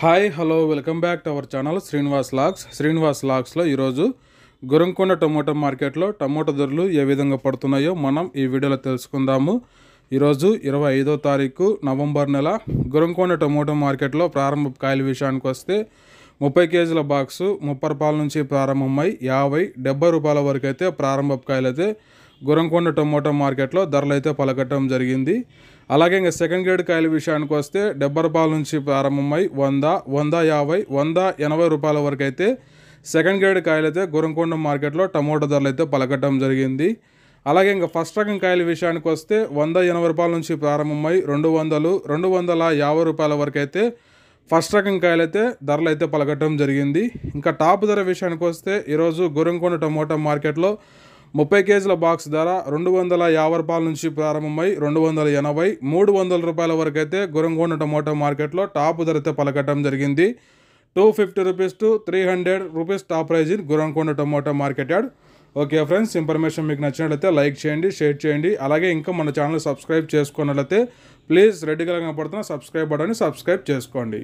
hi hello welcome back to our channel Srinivas లాక్స్ శ్రీనివాస్ లాక్స్లో ఈరోజు గురంకొండ టమోటా మార్కెట్లో టమోటా ధరలు ఏ విధంగా పడుతున్నాయో మనం ఈ వీడియోలో తెలుసుకుందాము ఈరోజు ఇరవై ఐదో తారీఖు నవంబర్ నెల గురంకొండ టమోటా మార్కెట్లో ప్రారంభ కాయల విషయానికి వస్తే ముప్పై కేజీల బాక్సు ముప్పై రూపాయల నుంచి ప్రారంభమై యాభై డెబ్బై రూపాయల వరకు అయితే ప్రారంభ కాయలు అయితే గురంకొండ టొమాటో మార్కెట్లో ధరలు అయితే పలకటం జరిగింది అలాగే ఇంకా సెకండ్ గ్రేడ్ కాయల విషయానికి వస్తే డెబ్బై రూపాయల నుంచి ప్రారంభమై వంద వంద యాభై వంద ఎనభై రూపాయల వరకు అయితే సెకండ్ గ్రేడ్ కాయలైతే గురంకొండ మార్కెట్లో టమోటా ధరలు అయితే పలకటం జరిగింది అలాగే ఇంకా ఫస్ట్ రకం కాయల విషయానికి వస్తే వంద ఎనభై రూపాయల నుంచి ప్రారంభమై రెండు వందలు రెండు వందల యాభై రూపాయల వరకు అయితే ఫస్ట్ రకం కాయలైతే ధరలు అయితే పలకటం జరిగింది ఇంకా టాప్ ధర విషయానికి వస్తే ఈరోజు గురంకొండ టమోటా మార్కెట్లో ముప్పై కేజీల బాక్స్ ధర రెండు వందల యాభై రూపాయల నుంచి ప్రారంభమై రెండు వందల ఎనభై మూడు వందల రూపాయల వరకు అయితే గురంగోండ టమోటా మార్కెట్లో టాప్ ధరతో పలకటం జరిగింది two fifty rupees to three hundred rupees top price in Gurramkonda tomato market yard okay friends information మీకు నచ్చినట్లయితే లైక్ చేయండి షేర్ చేయండి అలాగే ఇంకా మన ఛానల్ సబ్స్క్రైబ్ చేసుకున్నట్లయితే ప్లీజ్ రెడ్డిగా పడుతున్న సబ్స్క్రైబ్ బటన్ సబ్స్క్రైబ్ చేసుకోండి